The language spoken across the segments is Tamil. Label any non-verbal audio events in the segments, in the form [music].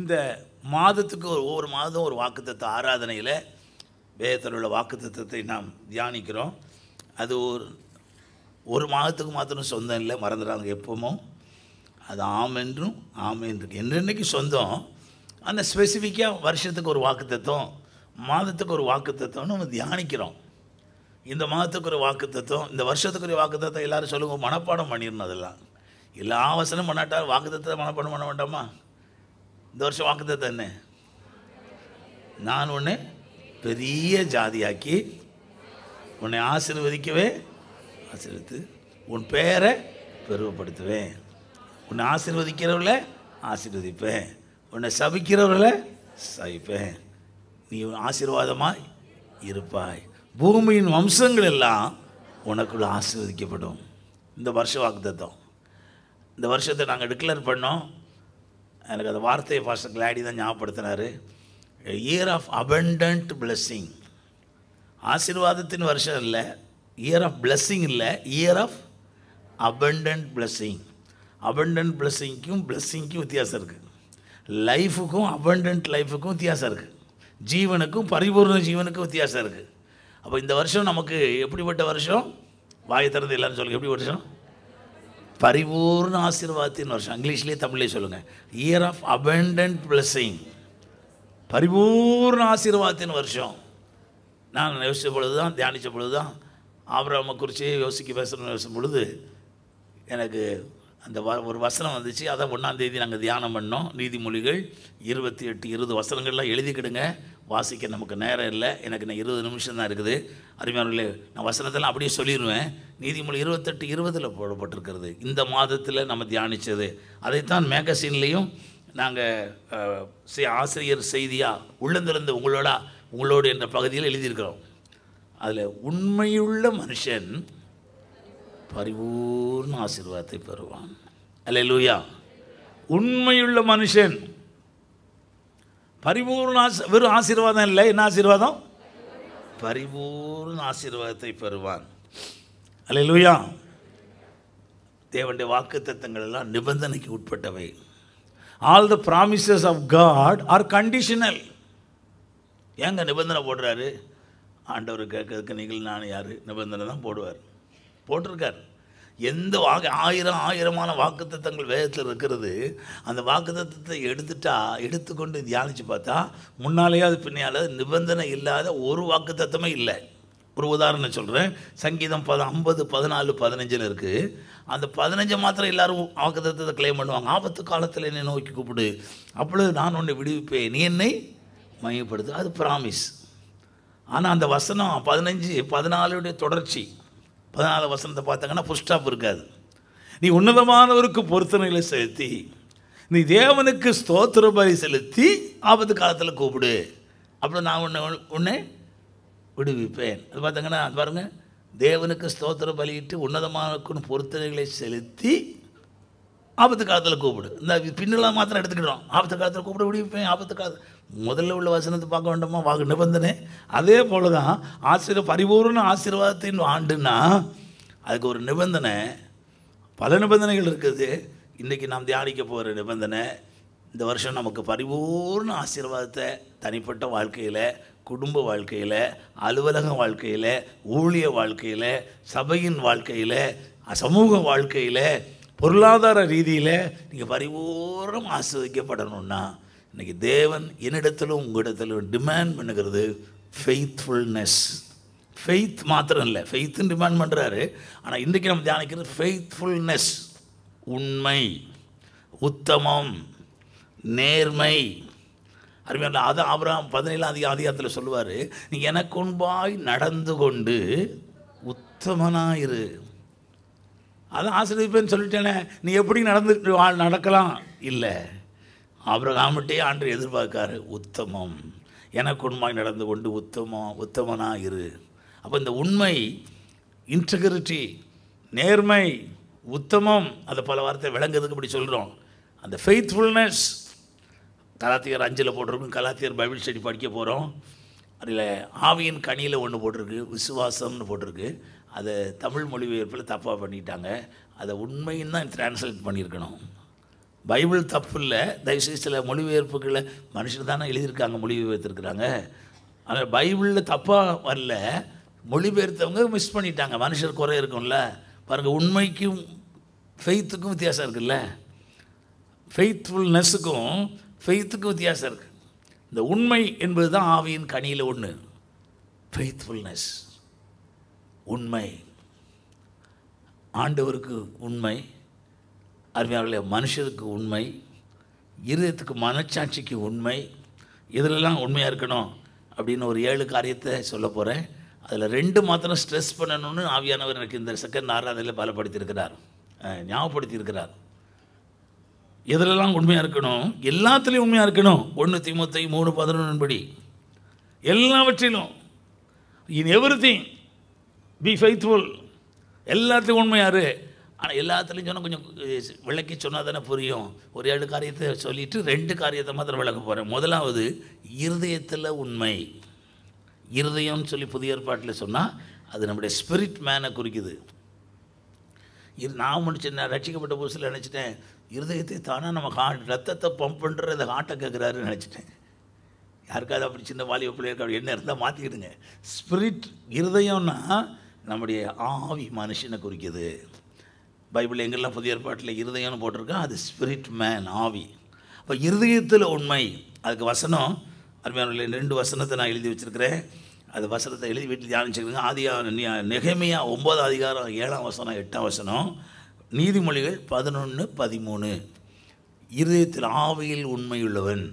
இந்த மாதத்துக்கு ஒரு ஒவ்வொரு மாதம் ஒரு வாக்குத்த ஆராதனையில் வேதத்தில் உள்ள வாக்குத்தத்தை நாம் தியானிக்கிறோம் அது ஒரு ஒரு மாதத்துக்கு மாத்திரம் சொந்தம் இல்லை மறந்துடுறாங்க எப்போமோ அது ஆம் என்றும் ஆம் என்று என்னென்னைக்கு சொந்தம் அந்த ஸ்பெசிஃபிக்காக வருஷத்துக்கு ஒரு வாக்குத்தத்துவம் மாதத்துக்கு ஒரு வாக்குத்தத்துவம் நம்ம தியானிக்கிறோம் இந்த மாதத்துக்கு ஒரு வாக்குத்தத்துவம் இந்த வருஷத்துக்கு ஒரு எல்லோரும் சொல்லுங்கள் மனப்பாடம் பண்ணிடணும் அதெல்லாம் எல்லா அவசரம் பண்ணாட்டால் வாக்குத்தத்தை மனப்பாடம் பண்ண வேண்டாமா இந்த வருஷம் வாக்குத்தத்தை என்ன நான் உன்னை பெரிய ஜாதியாக்கி உன்னை ஆசீர்வதிக்கவே ஆசீர்வதித்து உன் பேரை பெருமைப்படுத்துவேன் உன்னை ஆசீர்வதிக்கிறவர்கள ஆசீர்வதிப்பேன் உன்னை சபிக்கிறவர்கள சபிப்பேன் நீ ஆசீர்வாதமாய் இருப்பாய் பூமியின் வம்சங்கள் எல்லாம் உனக்குள்ள ஆசீர்வதிக்கப்படும் இந்த வருஷ வாக்குத்தம் இந்த வருஷத்தை நாங்கள் டிக்ளேர் பண்ணோம் எனக்கு அந்த வார்த்தையை ஃபாஸ்ட் கிளாடி தான் ஞாபகப்படுத்தினார் இயர் ஆஃப் அபண்டன்ட் பிளஸ்ஸிங் ஆசீர்வாதத்தின் வருஷம் இல்லை இயர் ஆஃப் பிளஸ்ஸிங் இல்லை year of abundant blessing abundant பிளஸ்ஸிங்க்கும் பிளஸ்ஸிங்க்கும் வித்தியாசம் இருக்குது லைஃபுக்கும் அபண்டன்ட் லைஃபுக்கும் வித்தியாசம் இருக்குது ஜீவனுக்கும் பரிபூர்ண ஜீவனுக்கும் வித்தியாசம் இருக்குது அப்போ இந்த வருஷம் நமக்கு எப்படிப்பட்ட வருஷம் வாய் திறந்து எல்லாரும் சொல்லுங்கள் எப்படி வருஷம் பரிபூர்ண ஆசீர்வாதத்தின் வருஷம் இங்கிலீஷ்லேயே தமிழ்லேயே சொல்லுங்கள் இயர் ஆஃப் அபண்டன்ட் பிளஸ்ஸிங் பரிபூர்ண ஆசீர்வாதத்தின் வருஷம் நான் யோசித்த பொழுது தான் தியானித்த பொழுது தான் ஆபராம குறித்து யோசிக்க பேசணும்னு யோசிக்கும் பொழுது எனக்கு அந்த வ ஒரு வசனம் வந்துச்சு அதை ஒன்றாந்தேதி நாங்கள் தியானம் பண்ணோம் நீதிமொழிகள் இருபத்தி எட்டு இருபது வசனங்கள்லாம் எழுதிக்கிடுங்க வாசிக்க நமக்கு நேரம் இல்லை எனக்கு இன்னும் இருபது நிமிஷம் தான் இருக்குது அருமையானவர்களே நான் வசனத்தெல்லாம் அப்படியே சொல்லிடுவேன் நீதிமொழி இருபத்தெட்டு இருபதில் போடப்பட்டிருக்கிறது இந்த மாதத்தில் நம்ம தியானித்தது அதைத்தான் மேகசின்லேயும் நாங்கள் ஆசிரியர் செய்தியாக உள்ளந்திருந்து உங்களோட உங்களோடு என்ற பகுதியில் எழுதியிருக்கிறோம் அதில் உண்மையுள்ள மனுஷன் பரிபூர்ண ஆசீர்வாதத்தை பெறுவான் அல்ல லூயா உண்மையுள்ள மனுஷன் பரிபூர்ண ஆசி வெறும் ஆசீர்வாதம் இல்லை என்ன ஆசீர்வாதம் பரிபூர்ண ஆசீர்வாதத்தை பெறுவான் லூயா தேவனுடைய வாக்கு தத்தங்கள் எல்லாம் நிபந்தனைக்கு உட்பட்டவை all the promises of God are conditional ஏங்க நிபந்தனை போடுறாரு ஆண்டவர் கேட்கறதுக்கு நீங்கள் நான் யார் நிபந்தனை தான் போடுவார் போட்டிருக்கார் எந்த வாக்கு ஆயிரம் ஆயிரமான வாக்குத்தத்தங்கள் வேதத்தில் இருக்கிறது அந்த வாக்குத்தத்தை எடுத்துட்டா எடுத்துக்கொண்டு தியானித்து பார்த்தா முன்னாலேயாவது பின்னாலாவது நிபந்தனை இல்லாத ஒரு வாக்குத்தத்தமே இல்லை ஒரு உதாரணம் சொல்கிறேன் சங்கீதம் பத ஐம்பது பதினாலு பதினஞ்சில் இருக்குது அந்த பதினஞ்சு மாத்திரம் எல்லாரும் வாக்குத்தத்தை கிளைம் பண்ணுவாங்க ஆபத்து காலத்தில் என்னை நோக்கி கூப்பிடு அப்பொழுது நான் உன்னை விடுவிப்பேன் நீ என்னை மையப்படுத்து அது ப்ராமிஸ் ஆனால் அந்த வசனம் பதினஞ்சு பதினாலுடைய தொடர்ச்சி பதினாலு வசனத்தை பார்த்தாங்கன்னா ஃபுல் இருக்காது நீ உன்னதமானவருக்கு பொருத்தனைகளை செலுத்தி நீ தேவனுக்கு ஸ்தோத்திர பலி செலுத்தி ஆபத்து காலத்தில் கூப்பிடு அப்படி நான் உன்னை உன்னை விடுவிப்பேன் அது பார்த்தாங்கன்னா அது பாருங்கள் தேவனுக்கு ஸ்தோத்திர பலியிட்டு உன்னதமான பொருத்தனைகளை செலுத்தி ஆபத்து காலத்தில் கூப்பிடு இந்த பின்னலாம் மாத்திரம் எடுத்துக்கிட்டோம் ஆபத்து காலத்தில் கூப்பிட விடுவிப்பேன் ஆபத்து காலத்தில் முதல்ல உள்ள வசனத்தை பார்க்க வேண்டாமா வாக்கு நிபந்தனை அதே போல தான் ஆசிர பரிபூர்ண ஆசீர்வாதத்தின் ஆண்டுன்னா அதுக்கு ஒரு நிபந்தனை பல நிபந்தனைகள் இருக்குது இன்றைக்கி நாம் தியானிக்க போகிற நிபந்தனை இந்த வருஷம் நமக்கு பரிபூர்ண ஆசீர்வாதத்தை தனிப்பட்ட வாழ்க்கையில் குடும்ப வாழ்க்கையில் அலுவலக வாழ்க்கையில் ஊழிய வாழ்க்கையில் சபையின் வாழ்க்கையில் சமூக வாழ்க்கையில் பொருளாதார ரீதியில் நீங்கள் பரிபூர்ணம் ஆஸ்வதிக்கப்படணுன்னா இன்றைக்கி தேவன் என்னிடத்திலும் உங்களிடத்திலும் டிமாண்ட் பண்ணுகிறது ஃபெய்த்ஃபுல்னஸ் ஃபெய்த் மாத்திரம் இல்லை ஃபெய்த்துன்னு டிமாண்ட் பண்ணுறாரு ஆனால் இன்றைக்கி நம்ம தியானிக்கிறது ஃபெய்த்ஃபுல்னஸ் உண்மை உத்தமம் நேர்மை அருமையான அது அப்புறம் பதினேழாம் அதிக அதிகாரத்தில் சொல்லுவார் நீ எனக்குன்பாய் நடந்து கொண்டு உத்தமனாயிரு அதான் ஆசிரியப்பேன்னு சொல்லிட்டேனே நீ எப்படி நடந்து நடக்கலாம் இல்லை ஆபிரகாமிட்டே ஆண்டு எதிர்பார்க்காரு உத்தமம் எனக்கு உண்மை நடந்து கொண்டு உத்தமம் உத்தமனாக இரு அப்போ இந்த உண்மை இன்டகிரிட்டி நேர்மை உத்தமம் அதை பல வார்த்தை விளங்குறதுக்கு இப்படி சொல்கிறோம் அந்த ஃபெய்த்ஃபுல்னஸ் கலாத்தியர் அஞ்சில் போட்டிருக்கும் கலாத்தியர் பைபிள் ஸ்டடி படிக்க போகிறோம் அதில் ஆவியின் கனியில் ஒன்று போட்டிருக்கு விசுவாசம்னு போட்டிருக்கு அதை தமிழ் மொழிபெயர்ப்பில் தப்பாக பண்ணிட்டாங்க அதை உண்மைன்னு தான் டிரான்ஸ்லேட் பண்ணியிருக்கணும் பைபிள் தப்பு இல்லை தயவுசெய்து சில மொழிபெயர்ப்புகளை மனுஷர் தானே எழுதியிருக்காங்க மொழிபெயர்த்துருக்குறாங்க ஆனால் பைபிளில் தப்பாக வரல மொழிபெயர்த்தவங்க மிஸ் பண்ணிட்டாங்க மனுஷர் குறை இருக்கும்ல பாருங்கள் உண்மைக்கும் ஃபெய்த்துக்கும் வித்தியாசம் இருக்குல்ல ஃபெய்த்ஃபுல்னஸுக்கும் ஃபெய்த்துக்கும் வித்தியாசம் இருக்குது இந்த உண்மை என்பது தான் ஆவியின் கனியில் ஒன்று ஃபெய்த்ஃபுல்னஸ் உண்மை ஆண்டவருக்கு உண்மை அருமையாளர்களே மனுஷருக்கு உண்மை இருதயத்துக்கு மனச்சாட்சிக்கு உண்மை இதிலெல்லாம் உண்மையாக இருக்கணும் அப்படின்னு ஒரு ஏழு காரியத்தை சொல்ல போகிறேன் அதில் ரெண்டு மாத்திரம் ஸ்ட்ரெஸ் பண்ணணும்னு ஆவியானவர் எனக்கு இந்த செகண்ட் ஆராதனையில் பலப்படுத்தியிருக்கிறார் ஞாபகப்படுத்தியிருக்கிறார் எதிலெல்லாம் உண்மையாக இருக்கணும் எல்லாத்துலேயும் உண்மையாக இருக்கணும் ஒன்று திமுத்தை மூணு பதினொன்றுபடி எல்லாவற்றிலும் in everything be faithful எல்லாத்துலேயும் உண்மையாரு ஆனால் எல்லாத்துலேயும் சொன்னால் கொஞ்சம் விளக்கி சொன்னால் தானே புரியும் ஒரு ஏழு காரியத்தை சொல்லிவிட்டு ரெண்டு காரியத்தை மாத்திரம் விளக்க போகிறேன் முதலாவது இருதயத்தில் உண்மை இருதயம்னு சொல்லி புதிய ஏற்பாட்டில் சொன்னால் அது நம்முடைய ஸ்பிரிட் மேனை குறிக்குது இரு நான் முடிச்சேன் நான் ரட்சிக்கப்பட்ட புதுசில் நினச்சிட்டேன் இருதயத்தை தானே நம்ம ஹார்ட் ரத்தத்தை பம்ப் பண்ணுற அந்த ஹார்ட்டை கேட்குறாருன்னு நினச்சிட்டேன் யாருக்காவது அப்படி சின்ன வாலிப இருக்க அப்படி என்ன இருந்தால் மாற்றிக்கிடுங்க ஸ்பிரிட் இருதயம்னா நம்முடைய ஆவி மனுஷனை குறிக்குது பைபிள் எங்கெல்லாம் புதிய ஏற்பாட்டில் இருதயம்னு போட்டிருக்கோம் அது ஸ்பிரிட் மேன் ஆவி இப்போ இருதயத்தில் உண்மை அதுக்கு வசனம் அருமையான ரெண்டு வசனத்தை நான் எழுதி வச்சுருக்கிறேன் அது வசனத்தை எழுதி வீட்டில் தியானிச்சுக்கிறேங்க ஆதியா நெகமையா ஒம்பது அதிகாரம் ஏழாம் வசனம் எட்டாம் வசனம் நீதிமொழிகள் பதினொன்று பதிமூணு இருதயத்தில் ஆவியில் உண்மையுள்ளவன்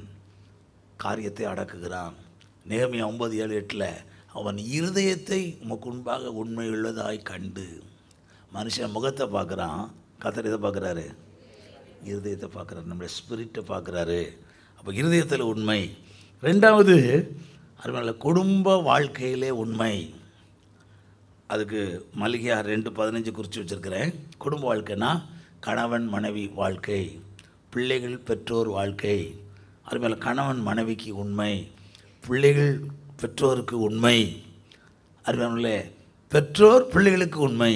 காரியத்தை அடக்குகிறான் நேர்மையா ஒம்பது ஏழு எட்டில் அவன் இருதயத்தை உமக்கு முன்பாக உண்மையுள்ளதாய் கண்டு மனுஷன் முகத்தை பார்க்குறான் கத்தர் இதை பார்க்குறாரு இருதயத்தை பார்க்குறாரு நம்முடைய ஸ்பிரிட்டை பார்க்குறாரு அப்போ இருதயத்தில் உண்மை ரெண்டாவது அருமையில் குடும்ப வாழ்க்கையிலே உண்மை அதுக்கு மளிகையா ரெண்டு பதினஞ்சு குறித்து வச்சுருக்கிறேன் குடும்ப வாழ்க்கைனா கணவன் மனைவி வாழ்க்கை பிள்ளைகள் பெற்றோர் வாழ்க்கை அதுமாதிரி கணவன் மனைவிக்கு உண்மை பிள்ளைகள் பெற்றோருக்கு உண்மை அதுமாதிரி பெற்றோர் பிள்ளைகளுக்கு உண்மை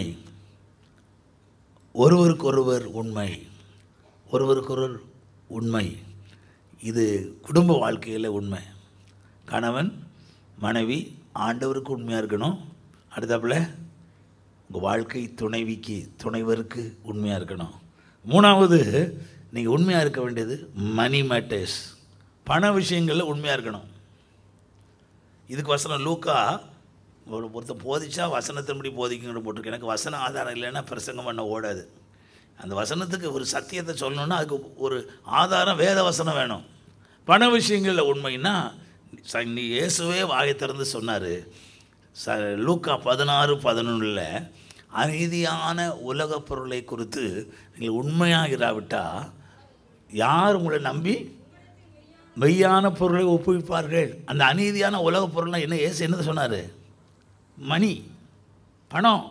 ஒருவருக்கொருவர் உண்மை ஒருவருக்கொருவர் உண்மை இது குடும்ப வாழ்க்கையில் உண்மை கணவன் மனைவி ஆண்டவருக்கு உண்மையாக இருக்கணும் அடுத்தாப்புல உங்கள் வாழ்க்கை துணைவிக்கு துணைவருக்கு உண்மையாக இருக்கணும் மூணாவது நீங்கள் உண்மையாக இருக்க வேண்டியது மணி மேட்டர்ஸ் பண விஷயங்களில் உண்மையாக இருக்கணும் இதுக்கு வசனம் லூக்கா ஒரு பொறுத்த போதிச்சா முடி போதிக்குங்கிற போட்டிருக்கு எனக்கு வசன ஆதாரம் இல்லைன்னா பிரசங்கம் பண்ண ஓடாது அந்த வசனத்துக்கு ஒரு சத்தியத்தை சொல்லணுன்னா அதுக்கு ஒரு ஆதாரம் வேத வசனம் வேணும் பண விஷயங்களில் உண்மைன்னா நீ இயேசுவே வாயை திறந்து சொன்னார் ச லூக்கா பதினாறு பதினொன்றில் அநீதியான உலக பொருளை குறித்து நீங்கள் உண்மையாக இராவிட்டால் யார் உங்களை நம்பி மெய்யான பொருளை ஒப்புவிப்பார்கள் அந்த அநீதியான உலகப் பொருள்னால் என்ன ஏசு என்னது சொன்னார் மணி பணம்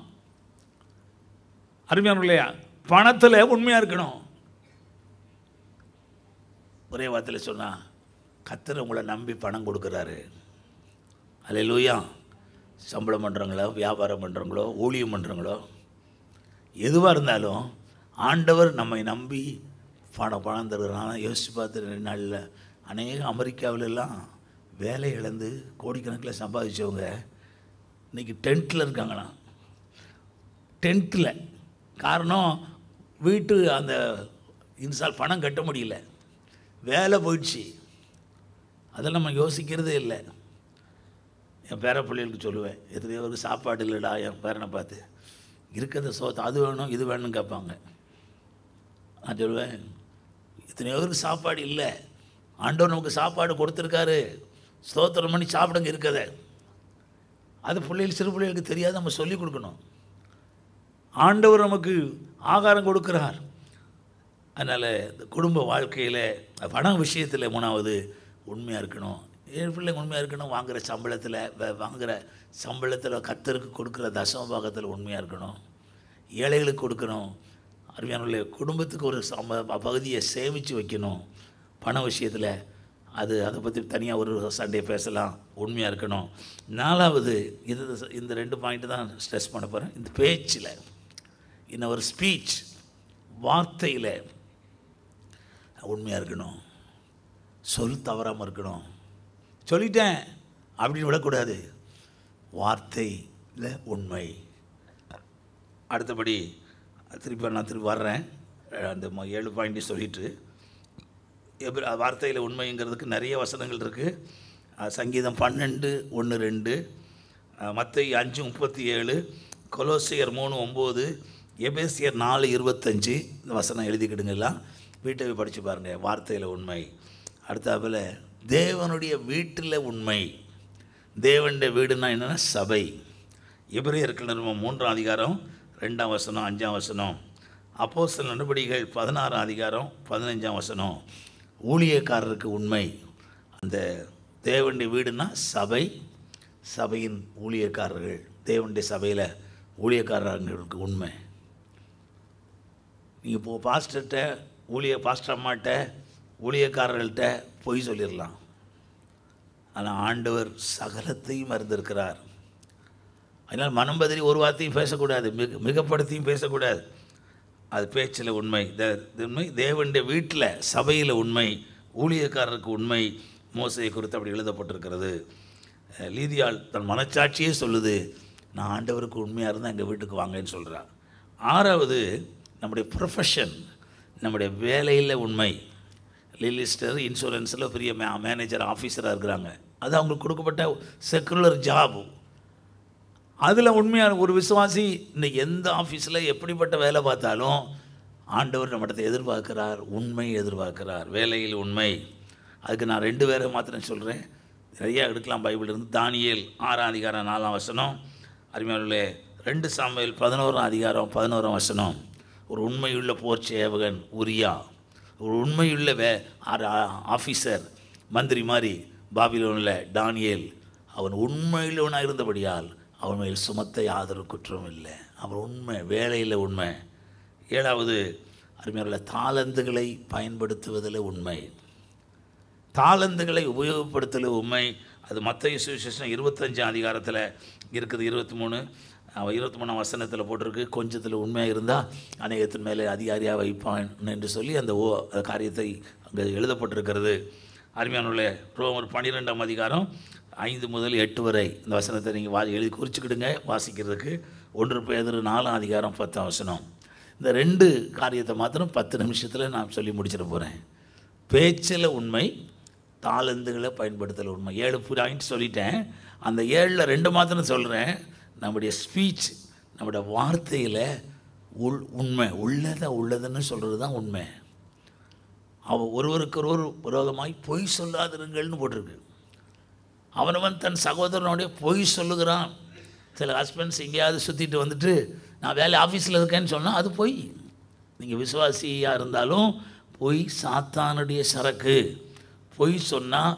இல்லையா பணத்தில் உண்மையாக இருக்கணும் ஒரே வார்த்தையில் சொன்னால் கத்தர் உங்களை நம்பி பணம் கொடுக்குறாரு அல்ல லூயா சம்பளம் பண்ணுறவங்களோ வியாபாரம் பண்ணுறவங்களோ ஊழியம் பண்ணுறவங்களோ எதுவாக இருந்தாலும் ஆண்டவர் நம்மை நம்பி பணம் பணம் தருகிறான் யோசித்து பார்த்து ரெண்டு நாளில் அநேக அமெரிக்காவிலெல்லாம் வேலை இழந்து கோடிக்கணக்கில் சம்பாதிச்சவங்க இன்றைக்கி டென்ட்டில் இருக்காங்கண்ணா டென்ட்டில் காரணம் வீட்டு அந்த இன்சால் பணம் கட்ட முடியல வேலை போயிடுச்சு அதெல்லாம் நம்ம யோசிக்கிறதே இல்லை என் பேர பிள்ளைகளுக்கு சொல்லுவேன் எத்தனையோருக்கு சாப்பாடு இல்லைடா என் பேரனை பார்த்து இருக்கிறத சோத்தை அது வேணும் இது வேணும்னு கேட்பாங்க நான் சொல்லுவேன் இத்தனையோருக்கு சாப்பாடு இல்லை ஆண்டவர் நமக்கு சாப்பாடு கொடுத்துருக்காரு ஸ்தோத்திரம் பண்ணி சாப்பிடுங்க இருக்கதை அது பிள்ளைகள் சிறு பிள்ளைகளுக்கு தெரியாது நம்ம சொல்லிக் கொடுக்கணும் ஆண்டவர் நமக்கு ஆகாரம் கொடுக்குறார் அதனால் இந்த குடும்ப வாழ்க்கையில் பண விஷயத்தில் மூணாவது உண்மையாக இருக்கணும் ஏழு பிள்ளைங்க உண்மையாக இருக்கணும் வாங்குகிற சம்பளத்தில் வாங்குகிற சம்பளத்தில் கத்தருக்கு கொடுக்குற தசம பாகத்தில் உண்மையாக இருக்கணும் ஏழைகளுக்கு கொடுக்கணும் அருமையான குடும்பத்துக்கு ஒரு சம பகுதியை சேமித்து வைக்கணும் பண விஷயத்தில் அது அதை பற்றி தனியாக ஒரு சண்டே பேசலாம் உண்மையாக இருக்கணும் நாலாவது இது இந்த ரெண்டு பாயிண்ட்டு தான் ஸ்ட்ரெஸ் பண்ண போகிறேன் இந்த பேச்சில் இன்னும் ஒரு ஸ்பீச் வார்த்தையில் உண்மையாக இருக்கணும் சொல் தவறாமல் இருக்கணும் சொல்லிட்டேன் அப்படின்னு விடக்கூடாது வார்த்தையில் உண்மை அடுத்தபடி திருப்பி நான் திருப்பி வர்றேன் அந்த ஏழு பாயிண்ட்டையும் சொல்லிட்டு எப்ர வார்த்தையில் உண்மைங்கிறதுக்கு நிறைய வசனங்கள் இருக்குது சங்கீதம் பன்னெண்டு ஒன்று ரெண்டு மற்ற அஞ்சு முப்பத்தி ஏழு கொலோசியர் மூணு ஒம்பது எபேசியர் நாலு இருபத்தஞ்சி இந்த வசனம் எழுதிக்கிடுங்கலாம் வீட்டை போய் படித்து பாருங்கள் வார்த்தையில் உண்மை அடுத்தாப்பில் தேவனுடைய வீட்டில் உண்மை தேவனுடைய வீடுனா என்னென்னா சபை எபிரேயர்கள் நிறுவனம் மூன்றாம் அதிகாரம் ரெண்டாம் வசனம் அஞ்சாம் வசனம் அப்போ சில நடவடிக்கைகள் பதினாறாம் அதிகாரம் பதினஞ்சாம் வசனம் ஊழியக்காரருக்கு உண்மை அந்த தேவண்டி வீடுன்னா சபை சபையின் ஊழியக்காரர்கள் தேவண்டி சபையில் ஊழியக்காரர்களுக்கு உண்மை நீங்கள் இப்போது பாஸ்டர்கிட்ட ஊழிய பாஸ்டர் அம்மாட்ட ஊழியக்காரர்கள்ட்ட பொய் சொல்லிடலாம் ஆனால் ஆண்டவர் சகலத்தையும் அறிந்திருக்கிறார் அதனால் மனம் பதிலி ஒரு வார்த்தையும் பேசக்கூடாது மிக மிகப்படுத்தியும் பேசக்கூடாது அது பேச்சில் உண்மை உண்மை தேவனுடைய வீட்டில் சபையில் உண்மை ஊழியக்காரருக்கு உண்மை மோசையை குறித்து அப்படி எழுதப்பட்டிருக்கிறது லீதியால் தன் மனச்சாட்சியே சொல்லுது நான் ஆண்டவருக்கு உண்மையாக இருந்தால் எங்கள் வீட்டுக்கு வாங்கன்னு சொல்கிறார் ஆறாவது நம்முடைய ப்ரொஃபஷன் நம்முடைய வேலையில் உண்மை லிலிஸ்டர் இன்சூரன்ஸில் பெரிய மே மேனேஜர் ஆஃபீஸராக இருக்கிறாங்க அது அவங்களுக்கு கொடுக்கப்பட்ட செக்குலர் ஜாபும் அதில் உண்மையான ஒரு விசுவாசி இந்த எந்த ஆஃபீஸில் எப்படிப்பட்ட வேலை பார்த்தாலும் ஆண்டவர் நம்மகிட்ட எதிர்பார்க்கிறார் உண்மை எதிர்பார்க்கிறார் வேலையில் உண்மை அதுக்கு நான் ரெண்டு பேரை மாத்திரம் சொல்கிறேன் நிறையா எடுக்கலாம் பைபிள் இருந்து தானியல் ஆறாம் அதிகாரம் நாலாம் வசனம் அருமையான ரெண்டு சமையல் பதினோராம் அதிகாரம் பதினோராம் வசனம் ஒரு உண்மையுள்ள போர் சேவகன் உரியா ஒரு உண்மையுள்ள வே ஆஃபீஸர் மந்திரி மாதிரி பாபிலோனில் டானியல் அவன் உண்மையுள்ளவனாக இருந்தபடியால் அவன் மேல் சுமத்த யாதொரு குற்றம் இல்லை அவர் உண்மை வேலையில் உண்மை ஏழாவது அருமையான தாளந்துகளை பயன்படுத்துவதில் உண்மை தாளந்துகளை உபயோகப்படுத்தல உண்மை அது மற்ற சுவிசேஷம் இருபத்தஞ்சு அதிகாரத்தில் இருக்குது இருபத்தி மூணு அவன் இருபத்தி மூணாம் வசனத்தில் போட்டிருக்கு கொஞ்சத்தில் உண்மையாக இருந்தால் அநேகத்தின் மேலே அதிகாரியாக வைப்பான் என்று சொல்லி அந்த ஓ காரியத்தை அங்கே எழுதப்பட்டிருக்கிறது அருமையானுள்ள ரோமர் பன்னிரெண்டாம் அதிகாரம் ஐந்து முதல் எட்டு வரை இந்த வசனத்தை நீங்கள் வா எழுதி குறிச்சிக்கிடுங்க வாசிக்கிறதுக்கு ஒன்று பேர் நாலாம் அதிகாரம் பத்து வசனம் இந்த ரெண்டு காரியத்தை மாத்திரம் பத்து நிமிஷத்தில் நான் சொல்லி முடிச்சிட போகிறேன் பேச்சில் உண்மை தாளந்துகளை பயன்படுத்தல உண்மை ஏழு பாயிண்ட் சொல்லிட்டேன் அந்த ஏழில் ரெண்டு மாத்திரம் சொல்கிறேன் நம்முடைய ஸ்பீச் நம்முடைய வார்த்தையில் உள் உண்மை உள்ளதை உள்ளதுன்னு சொல்கிறது தான் உண்மை அவள் ஒருவருக்கு ஒரு விரோதமாய் பொய் சொல்லாதிருங்கள்னு போட்டிருக்கு அவனவன் தன் சகோதரனோடைய பொய் சொல்லுகிறான் சில ஹஸ்பண்ட்ஸ் எங்கேயாவது சுற்றிட்டு வந்துட்டு நான் வேலை ஆஃபீஸில் இருக்கேன்னு சொன்னால் அது பொய் நீங்கள் விசுவாசியாக இருந்தாலும் பொய் சாத்தானுடைய சரக்கு பொய் சொன்னால்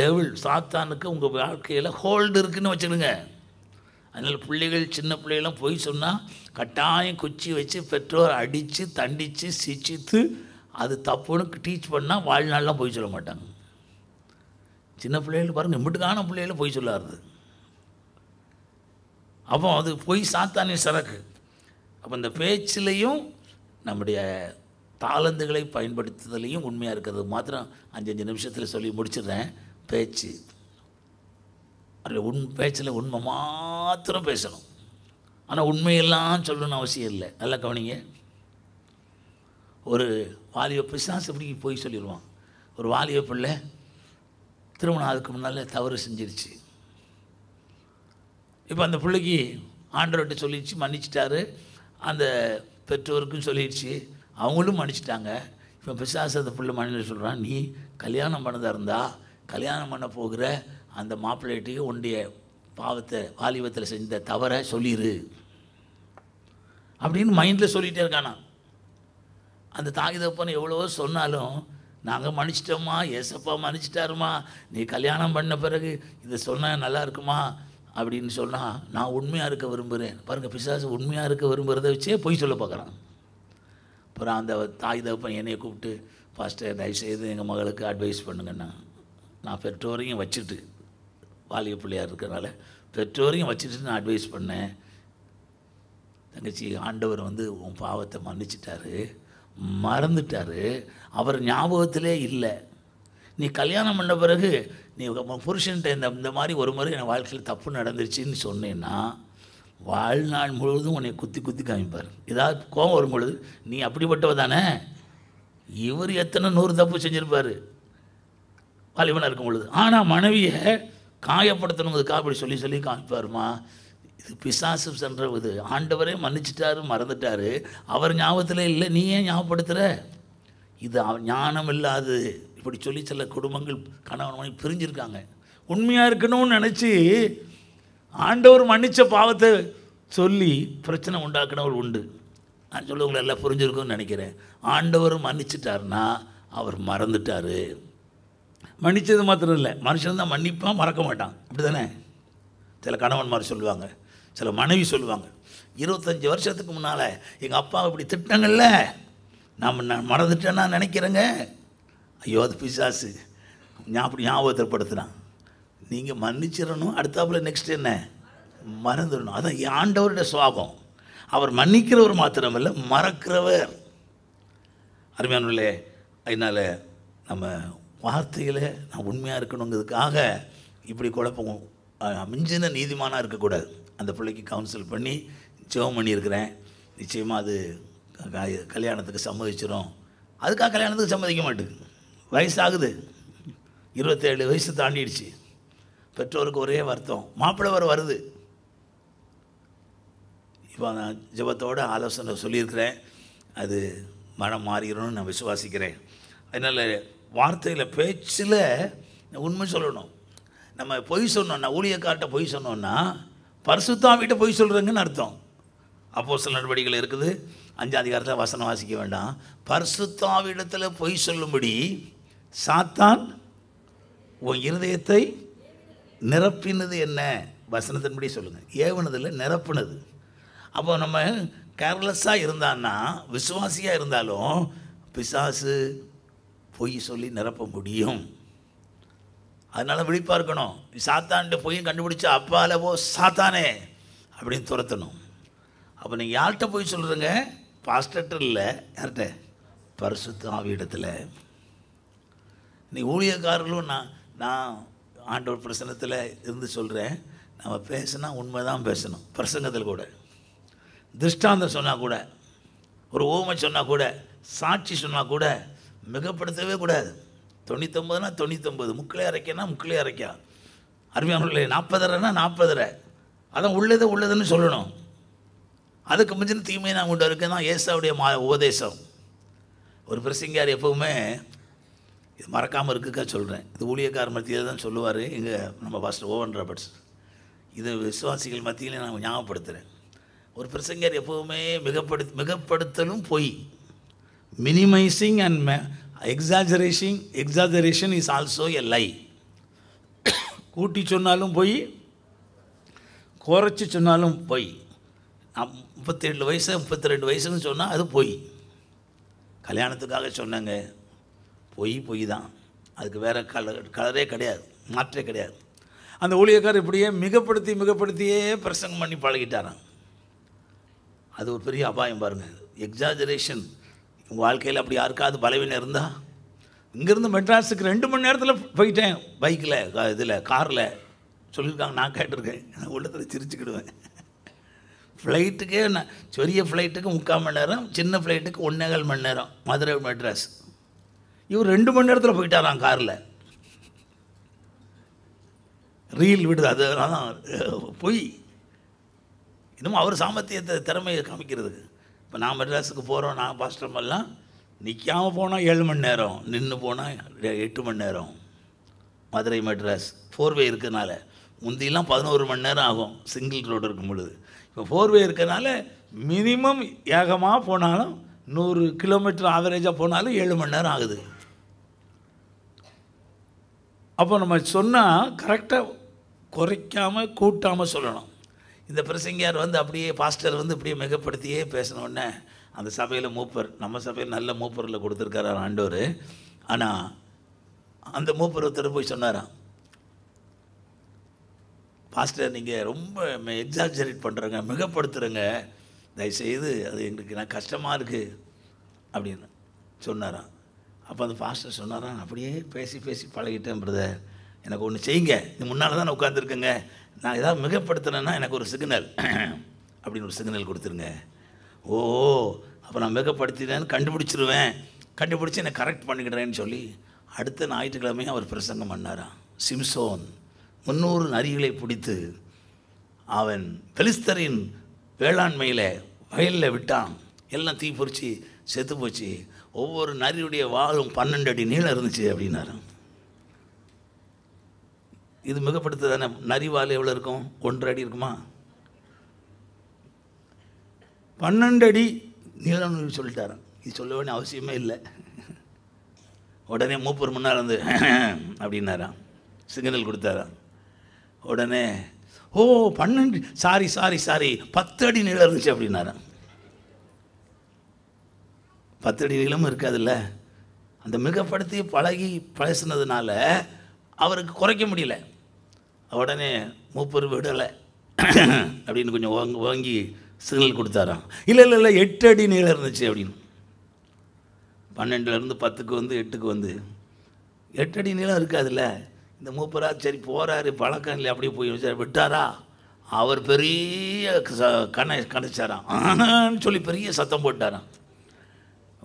டெவில் சாத்தானுக்கு உங்கள் வாழ்க்கையில் ஹோல்டு இருக்குதுன்னு வச்சுடுங்க அதனால் பிள்ளைகள் சின்ன பிள்ளைகள்லாம் பொய் சொன்னால் கட்டாயம் குச்சி வச்சு பெற்றோர் அடித்து தண்டித்து சிச்சித்து அது தப்புன்னு டீச் பண்ணால் வாழ்நாள்லாம் பொய் சொல்ல மாட்டாங்க சின்ன பிள்ளைகள் பாருங்கள் இம்பிட்டுக்கான பிள்ளைகள பொய் சொல்லாருது அப்போ அது பொய் சாத்தானே சரக்கு அப்போ இந்த பேச்சிலையும் நம்முடைய தாளந்துகளை பயன்படுத்துதலையும் உண்மையாக இருக்கிறது மாத்திரம் அஞ்சஞ்சு நிமிஷத்தில் சொல்லி முடிச்சிடுறேன் பேச்சு அதில் உண் பேச்சில் உண்மை மாத்திரம் பேசணும் ஆனால் உண்மையெல்லாம் சொல்லணும்னு அவசியம் இல்லை நல்லா கவனிங்க ஒரு வாலிப பிசாசு இப்படி போய் சொல்லிடுவான் ஒரு வாலிப பிள்ளை திருமணம் அதுக்கு முன்னால் தவறு செஞ்சிருச்சு இப்போ அந்த பிள்ளைக்கு ஆண்டவர்கிட்ட சொல்லிடுச்சு மன்னிச்சிட்டாரு அந்த பெற்றோருக்கும் சொல்லிடுச்சு அவங்களும் மன்னிச்சிட்டாங்க இப்போ பிசாச அந்த பிள்ளை மனித சொல்கிறான் நீ கல்யாணம் பண்ணதாக இருந்தால் கல்யாணம் பண்ண போகிற அந்த மாப்பிள்ளைகிட்டையும் உன்னுடைய பாவத்தை வாலிபத்தில் செஞ்ச தவறை சொல்லிடு அப்படின்னு மைண்டில் சொல்லிகிட்டே இருக்கானா அந்த தாய் எவ்வளவோ சொன்னாலும் நாங்கள் மன்னிச்சிட்டோம்மா ஏசப்பா மன்னிச்சிட்டாருமா நீ கல்யாணம் பண்ண பிறகு இதை சொன்னால் நல்லா இருக்குமா அப்படின்னு சொன்னால் நான் உண்மையாக இருக்க விரும்புகிறேன் பாருங்கள் பிசாசு உண்மையாக இருக்க விரும்புகிறத வச்சே பொய் சொல்ல பார்க்குறான் அப்புறம் அந்த தாய் தப்பன் என்னையை கூப்பிட்டு பாஸ்டர் தயவுசெய்து எங்கள் மகளுக்கு அட்வைஸ் பண்ணுங்கண்ணா நான் பெற்றோரையும் வச்சுட்டு வாலிய பிள்ளையாக இருக்கிறனால பெற்றோரையும் வச்சுட்டு நான் அட்வைஸ் பண்ணேன் தங்கச்சி ஆண்டவர் வந்து உன் பாவத்தை மன்னிச்சிட்டாரு மறந்துட்டார் அவர் ஞாபகத்திலே இல்லை நீ கல்யாணம் பண்ண பிறகு நீ புருஷன்கிட்ட இந்த இந்த மாதிரி ஒரு முறை என் வாழ்க்கையில் தப்பு நடந்துருச்சுன்னு சொன்னேன்னா வாழ்நாள் முழுவதும் உன்னை குத்தி குத்தி காமிப்பார் ஏதாவது கோபம் வரும் பொழுது நீ அப்படிப்பட்டவ தானே இவர் எத்தனை நூறு தப்பு செஞ்சுருப்பார் வாலிபனாக இருக்கும் பொழுது ஆனால் மனைவியை காயப்படுத்தணுங்கிறதுக்காக அப்படி சொல்லி சொல்லி காமிப்பாருமா இது பிசாசு சென்ற இது ஆண்டவரே மன்னிச்சிட்டாரு மறந்துட்டாரு அவர் ஞாபகத்தில் இல்லை நீ ஏன் ஞாபகப்படுத்துகிற இது ஞானம் இல்லாது இப்படி சொல்லி சில குடும்பங்கள் கணவன் மணி பிரிஞ்சிருக்காங்க உண்மையாக இருக்கணும்னு நினச்சி ஆண்டவர் மன்னித்த பாவத்தை சொல்லி பிரச்சனை உண்டாக்குனவர் உண்டு நான் உங்களை எல்லாம் புரிஞ்சிருக்கும்னு நினைக்கிறேன் ஆண்டவர் மன்னிச்சிட்டார்னா அவர் மறந்துட்டார் மன்னித்தது மாத்திரம் இல்லை மனுஷன் தான் மன்னிப்பான் மறக்க மாட்டான் அப்படி தானே சில கணவன்மார் சொல்லுவாங்க சில மனைவி சொல்லுவாங்க இருபத்தஞ்சி வருஷத்துக்கு முன்னால் எங்கள் அப்பா இப்படி திட்டங்கள்ல நாம் நான் மறந்துட்டேன்னா நினைக்கிறேங்க ஐயோ அது பிசாசு நான் அப்படி ஞாபகத்தைப்படுத்துனா நீங்கள் மன்னிச்சிடணும் அடுத்தாப்புல நெக்ஸ்ட் என்ன மறந்துடணும் அதான் ஆண்டவருடைய சுவாகம் அவர் மன்னிக்கிறவர் மாத்திரமல்ல மறக்கிறவர் அருமையானுள்ளே அதனால் நம்ம வார்த்தையில் நான் உண்மையாக இருக்கணுங்கிறதுக்காக இப்படி குழப்பம் மிஞ்சின நீதிமானாக இருக்கக்கூடாது அந்த பிள்ளைக்கு கவுன்சில் பண்ணி ஜெபம் பண்ணியிருக்கிறேன் நிச்சயமாக அது கல்யாணத்துக்கு சம்மதிச்சிடும் அதுக்காக கல்யாணத்துக்கு சம்மதிக்க மாட்டேங்குது வயசாகுது இருபத்தேழு வயசு தாண்டிடுச்சு பெற்றோருக்கு ஒரே வருத்தம் மாப்பிள்ளை வர வருது இப்போ நான் ஜபத்தோடு ஆலோசனை சொல்லியிருக்கிறேன் அது மனம் மாறிடணும்னு நான் விசுவாசிக்கிறேன் அதனால் வார்த்தையில் பேச்சில் உண்மை சொல்லணும் நம்ம பொய் சொன்னோன்னா ஊழியக்கார்ட்ட பொய் சொன்னோன்னா பரிசுத்தாவிட்ட போய் சொல்கிறேங்கன்னு அர்த்தம் அப்போ சில நடவடிக்கைகள் இருக்குது அஞ்சாம் அதிகாரத்தில் வசனம் வாசிக்க வேண்டாம் பரிசுத்தாவிடத்தில் பொய் சொல்லும்படி சாத்தான் உன் இருதயத்தை நிரப்பினது என்ன வசனத்தின்படி சொல்லுங்கள் ஏவனதில் நிரப்புனது அப்போ நம்ம கேர்லெஸ்ஸாக இருந்தான்னா விசுவாசியாக இருந்தாலும் பிசாசு பொய் சொல்லி நிரப்ப முடியும் அதனால் விழிப்பாக இருக்கணும் சாத்தான்ட்டு போய் கண்டுபிடிச்சா அப்பால போ சாத்தானே அப்படின்னு துரத்தணும் அப்போ நீங்கள் யார்கிட்ட போய் சொல்கிறீங்க பாஸ்டர்கிட்ட இல்லை யார்கிட்ட பரிசுத்த ஆவி இடத்துல நீ ஊழியக்காரர்களும் நான் நான் ஆண்டவர் பிரசனத்தில் இருந்து சொல்கிறேன் நம்ம பேசினா உண்மை தான் பேசணும் பிரசங்கத்தில் கூட திருஷ்டாந்தம் சொன்னால் கூட ஒரு ஓமை சொன்னால் கூட சாட்சி சொன்னால் கூட மிகப்படுத்தவே கூடாது தொண்ணூத்தொம்பதுனா தொண்ணூத்தொம்பது முக்களே அரைக்கனா முக்களே அரைக்கா அருமையானே நாற்பதரைனா நாற்பதரை அதான் உள்ளதை உள்ளதுன்னு சொல்லணும் அதுக்கு முந்தின தீமை நான் கொண்டு வரைக்கும் தான் ஏசாவுடைய மா உபதேசம் ஒரு பிரசிங்கார் எப்போவுமே இது மறக்காமல் இருக்குக்கா சொல்கிறேன் இது ஊழியக்கார மத்தியில் தான் சொல்லுவார் எங்கள் நம்ம பாஸ்டர் ஓவன் ராபர்ட்ஸ் இது விசுவாசிகள் மத்தியில் நான் ஞாபகப்படுத்துகிறேன் ஒரு பிரசங்கர் எப்போவுமே மிகப்படு மிகப்படுத்தலும் பொய் minimizing and exaggerating exaggeration is also a lie கூட்டி சொன்னாலும் போய் குறைச்சி சொன்னாலும் பொய் முப்பத்தேழு வயசு முப்பத்தி ரெண்டு வயசுன்னு சொன்னால் அது பொய் கல்யாணத்துக்காக சொன்னாங்க பொய் பொய் தான் அதுக்கு வேறு கலர் கலரே கிடையாது மாற்றே கிடையாது அந்த ஊழியக்காரர் இப்படியே மிகப்படுத்தி மிகப்படுத்தியே பிரசங்கம் பண்ணி பழகிட்டாரான் அது ஒரு பெரிய அபாயம் பாருங்கள் எக்ஸாஜரேஷன் உங்கள் வாழ்க்கையில் அப்படி யாருக்காவது பலவீனம் இருந்தால் இங்கேருந்து மெட்ராஸுக்கு ரெண்டு மணி நேரத்தில் போயிட்டேன் பைக்கில் இதில் காரில் சொல்லியிருக்காங்க நான் கேட்டிருக்கேன் நான் உள்ளத்தில் சிரிச்சுக்கிடுவேன் ஃப்ளைட்டுக்கே நான் பெரிய ஃப்ளைட்டுக்கு முக்கால் மணி நேரம் சின்ன ஃப்ளைட்டுக்கு ஒன்றேகால் மணி நேரம் மதுரை மெட்ராஸ் இவர் ரெண்டு மணி நேரத்தில் போயிட்டாராம் காரில் ரீல் விடுது அதெல்லாம் பொய் இன்னும் அவர் சாமர்த்தியத்தை திறமையை காமிக்கிறதுக்கு இப்போ நான் மெட்ராஸுக்கு போகிறோம் நான் பாஸ்டர்மெல்லாம் நிற்காமல் போனால் ஏழு மணி நேரம் நின்று போனால் எட்டு மணி நேரம் மதுரை மெட்ராஸ் ஃபோர்வே இருக்கிறனால முந்திலாம் பதினோரு மணி நேரம் ஆகும் சிங்கிள் ரோடு இருக்கும் பொழுது இப்போ ஃபோர்வே இருக்கிறனால மினிமம் ஏகமாக போனாலும் நூறு கிலோமீட்டர் ஆவரேஜாக போனாலும் ஏழு மணி நேரம் ஆகுது அப்போ நம்ம சொன்னால் கரெக்டாக குறைக்காமல் கூட்டாமல் சொல்லணும் இந்த பிரசங்கியார் வந்து அப்படியே பாஸ்டர் வந்து இப்படியே மிகப்படுத்தியே பேசினோடனே அந்த சபையில் மூப்பர் நம்ம சபையில் நல்ல மூப்பரில் கொடுத்துருக்காரு ஆண்டவர் ஆனால் அந்த மூப்பர் ஒருத்தர் போய் சொன்னாராம் பாஸ்டர் நீங்கள் ரொம்ப எக்ஸாஜரேட் பண்ணுறங்க மிகப்படுத்துகிறங்க தயவுசெய்து அது எங்களுக்கு நான் கஷ்டமாக இருக்குது அப்படின்னு சொன்னாராம் அப்போ அந்த பாஸ்டர் சொன்னாராம் அப்படியே பேசி பேசி பழகிட்டேன் பிரதர் எனக்கு ஒன்று செய்யுங்க இது முன்னால் தான் நான் உட்காந்துருக்கேங்க நான் ஏதாவது மிகப்படுத்தினேன்னா எனக்கு ஒரு சிக்னல் [clears throat] அப்படின்னு ஒரு சிக்னல் கொடுத்துருங்க ஓ அப்போ நான் மிகப்படுத்தினேன்னு கண்டுபிடிச்சிருவேன் கண்டுபிடிச்சி என்னை கரெக்ட் பண்ணிக்கிறேன்னு சொல்லி அடுத்த ஞாயிற்றுக்கிழமையும் அவர் பிரசங்கம் பண்ணாராம் சிம்சோன் முன்னூறு நரிகளை பிடித்து அவன் பெலிஸ்தரின் வேளாண்மையில் வயலில் விட்டான் எல்லாம் தீ பொறிச்சு செத்து போச்சு ஒவ்வொரு நரியுடைய வாழும் பன்னெண்டு அடி நீளம் இருந்துச்சு அப்படின்னாரு இது மிகப்படுத்து தானே நரிவால் எவ்வளோ இருக்கும் ஒன்றரை அடி இருக்குமா பன்னெண்டு அடி நீளம்னு சொல்லிட்டாரன் இது சொல்ல வேண்டிய அவசியமே இல்லை உடனே மூப்பர் முன்னால் வந்து [laughs] அப்படின்னாராம் சிக்னல் கொடுத்தாராம் உடனே ஓ பன்னெண்டு சாரி சாரி சாரி பத்து அடி நீளம் இருந்துச்சு அப்படின்னாராம் பத்து அடி நீளமும் இருக்காதுல்ல அந்த மிகப்படுத்தி பழகி பழசுனதுனால அவருக்கு குறைக்க முடியல உடனே மூப்பர் விடலை அப்படின்னு கொஞ்சம் வாங்கி வாங்கி சிக்னல் கொடுத்தாராம் இல்லை இல்லை இல்லை எட்டு அடி நீளம் இருந்துச்சு அப்படின்னு பன்னெண்டுலேருந்து பத்துக்கு வந்து எட்டுக்கு வந்து எட்டு அடி நீளம் இருக்காதுல்ல இந்த மூப்பரா சரி போகிறாரு பழக்கம் இல்லை அப்படியே போய் சரி விட்டாரா அவர் பெரிய கனை கணச்சாராம் சொல்லி பெரிய சத்தம் போட்டாராம்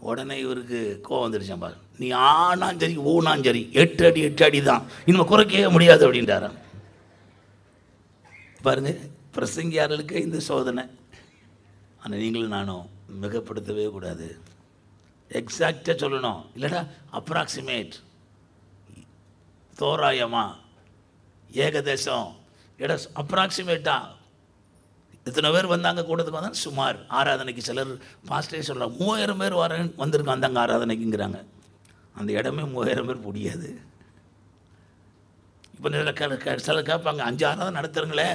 உடனே இவருக்கு கோவம் வந்துடுச்சான் பாரு நீ ஆனாம் சரி ஊனாம் சரி எட்டு அடி எட்டு அடி தான் இனிமேல் குறைக்கவே முடியாது அப்படின்றாரான் பாருங்கள் பிரசங்கியார்களுக்கு இந்த சோதனை ஆனால் நீங்களும் நானும் மிகப்படுத்தவே கூடாது எக்ஸாக்டாக சொல்லணும் இல்லைடா அப்ராக்சிமேட் தோராயமாக ஏகதேசம் இட அப்ராக்சிமேட்டாக இத்தனை பேர் வந்தாங்க கூட்டத்துக்கு வந்தால் சுமார் ஆராதனைக்கு சிலர் பாஸ்டே சொல்கிறாங்க மூவாயிரம் பேர் வர வந்திருக்காந்தாங்க ஆராதனைக்குங்கிறாங்க அந்த இடமே மூவாயிரம் பேர் முடியாது இப்போ சில கேட்பாங்க அஞ்சு தான் நடத்துகிறங்களே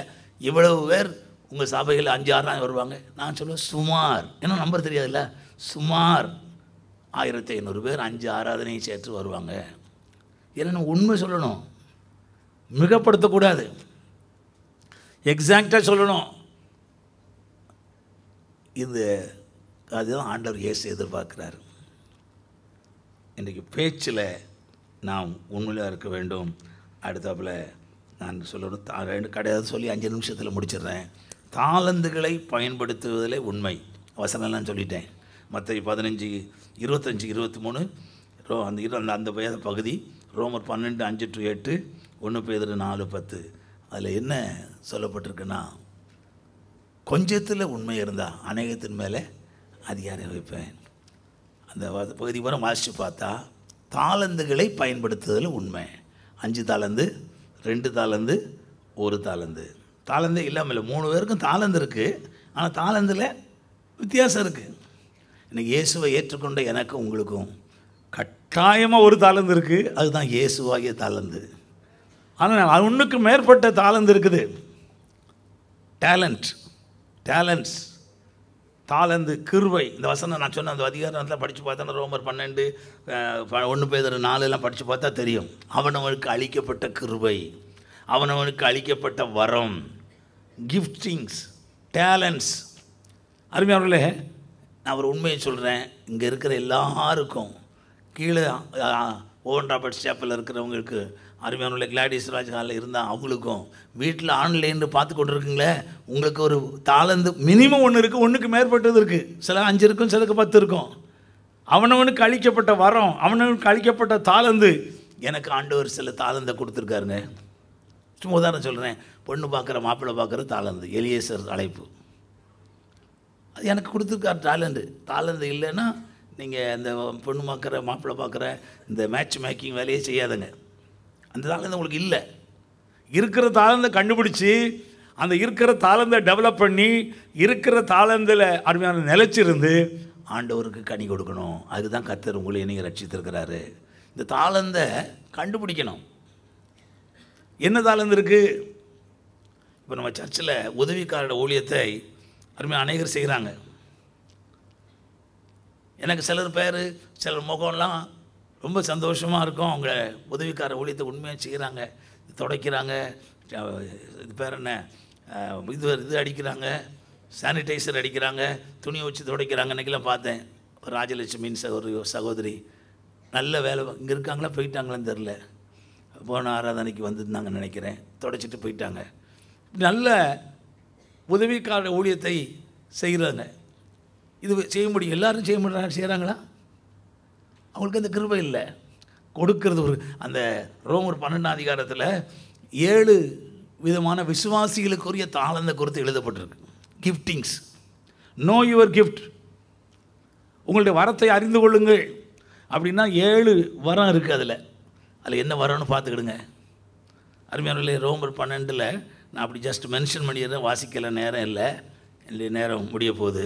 இவ்வளவு பேர் உங்கள் சபையில் அஞ்சு ஆறு தான் வருவாங்க நான் சொல்லுவேன் சுமார் ஏன்னா நம்பர் தெரியாதுல்ல சுமார் ஆயிரத்தி ஐநூறு பேர் அஞ்சு ஆராதனையும் சேர்த்து வருவாங்க ஏன்னா உண்மை சொல்லணும் மிகப்படுத்தக்கூடாது எக்ஸாக்டாக சொல்லணும் இது அதுதான் ஆண்டவர் ஏசு எதிர்பார்க்குறார் இன்றைக்கு பேச்சில் நாம் உண்மையாக இருக்க வேண்டும் அடுத்தாப்பில் நான் சொல்லணும் ரெண்டு கிடையாது சொல்லி அஞ்சு நிமிஷத்தில் முடிச்சிடுறேன் தாளந்துகளை பயன்படுத்துவதில் உண்மை வசனம்லாம் சொல்லிட்டேன் மற்ற பதினஞ்சு இருபத்தஞ்சி இருபத்தி மூணு ரோ அந்த இரு அந்த அந்த வேத பகுதி ரோமர் பன்னெண்டு அஞ்சு டு எட்டு ஒன்று பேர் நாலு பத்து அதில் என்ன சொல்லப்பட்டிருக்குன்னா கொஞ்சத்தில் உண்மை இருந்தால் அநேகத்தின் மேலே அதிகாரம் வைப்பேன் அந்த பகுதி பூரா வாசித்து பார்த்தா தாளந்துகளை பயன்படுத்துதல் உண்மை அஞ்சு தாளந்து ரெண்டு தாளந்து ஒரு தாளந்து தாளந்தே இல்லாமல் இல்லை மூணு பேருக்கும் தாளந்து இருக்குது ஆனால் தாளந்தில் வித்தியாசம் இருக்குது இன்னைக்கு இயேசுவை ஏற்றுக்கொண்ட எனக்கும் உங்களுக்கும் கட்டாயமாக ஒரு தாளந்து இருக்குது அதுதான் இயேசுவாகிய தாளந்து ஆனால் ஒன்றுக்கு மேற்பட்ட தாளந்து இருக்குது டேலண்ட் டேலண்ட்ஸ் தாளந்து கிருவை இந்த வசனம் நான் சொன்ன அந்த அதிகாரத்தில் படித்து பார்த்தா ரோமர் பன்னெண்டு ஒன்று பேர் நாலுலாம் படித்து பார்த்தா தெரியும் அவனவனுக்கு அளிக்கப்பட்ட கிருவை அவனவனுக்கு அளிக்கப்பட்ட வரம் கிஃப்டிங்ஸ் டேலண்ட்ஸ் இல்லை நான் ஒரு உண்மையை சொல்கிறேன் இங்கே இருக்கிற எல்லாருக்கும் கீழே ஓவன் ராபர்ட் ஸ்டேப்பில் இருக்கிறவங்களுக்கு அருமையான உள்ள கிளாடிஸ் ராஜ்காலில் இருந்தால் அவங்களுக்கும் வீட்டில் ஆன்லைன்னு பார்த்து இருக்குங்களே உங்களுக்கு ஒரு தாளந்து மினிமம் ஒன்று இருக்குது ஒன்றுக்கு மேற்பட்டது இருக்குது சில அஞ்சு இருக்கும் சிலக்கு பத்து இருக்கும் அவனவனுக்கு அழிக்கப்பட்ட வரம் அவனவனுக்கு அழிக்கப்பட்ட தாளந்து எனக்கு ஆண்டவர் சில தாளந்தை கொடுத்துருக்காருங்க சும்மா உதாரணம் சொல்கிறேன் பொண்ணு பார்க்குற மாப்பிள்ளை பார்க்குற தாளந்து எலியேசர் அழைப்பு அது எனக்கு கொடுத்துருக்கார் தாளந்து தாளந்து இல்லைன்னா நீங்கள் இந்த பொண்ணு பார்க்குற மாப்பிள்ளை பார்க்குற இந்த மேட்ச் மேக்கிங் வேலையே செய்யாதுங்க அந்த தாளந்து உங்களுக்கு இல்லை இருக்கிற தாளந்தை கண்டுபிடிச்சி அந்த இருக்கிற தாளந்தை டெவலப் பண்ணி இருக்கிற தாளந்தில் அருமையான நிலச்சிருந்து ஆண்டவருக்கு கனி கொடுக்கணும் அதுதான் கத்தர் உங்களை நீங்கள் ரட்சித்திருக்கிறாரு இந்த தாளந்தை கண்டுபிடிக்கணும் என்ன தாளந்து இருக்குது இப்போ நம்ம சர்ச்சில் உதவிக்காரோட ஊழியத்தை அருமையாக அநேகர் செய்கிறாங்க எனக்கு சிலர் பேர் சிலர் முகம்லாம் ரொம்ப சந்தோஷமாக இருக்கும் அவங்க உதவிக்கார ஊழியத்தை உண்மையாக செய்கிறாங்க துடைக்கிறாங்க இது பேர் என்ன இது இது அடிக்கிறாங்க சானிடைசர் அடிக்கிறாங்க துணியை வச்சு துடைக்கிறாங்க அன்றைக்கெலாம் பார்த்தேன் ராஜலட்சுமின்னு ஒரு சகோதரி நல்ல வேலை இங்கே இருக்காங்களா போயிட்டாங்களான்னு தெரில போன ஆராதனைக்கு வந்திருந்தாங்க நினைக்கிறேன் தொடச்சிட்டு போயிட்டாங்க நல்ல உதவிக்கார ஊழியத்தை செய்கிறாங்க இது செய்ய முடியும் எல்லோரும் செய்ய முடியறாங்க செய்கிறாங்களா அவங்களுக்கு அந்த கிருபை இல்லை கொடுக்கறது ஒரு அந்த ரோமர் பன்னெண்டாம் அதிகாரத்தில் ஏழு விதமான விசுவாசிகளுக்குரிய தாளந்த குறித்து எழுதப்பட்டிருக்கு கிஃப்டிங்ஸ் நோ யுவர் கிஃப்ட் உங்களுடைய வரத்தை அறிந்து கொள்ளுங்கள் அப்படின்னா ஏழு வரம் இருக்குது அதில் அதில் என்ன வரம்னு பார்த்துக்கிடுங்க அருமையான ரோமர் பன்னெண்டில் நான் அப்படி ஜஸ்ட் மென்ஷன் பண்ணிடுறேன் வாசிக்கல நேரம் இல்லை என்னுடைய நேரம் முடிய போகுது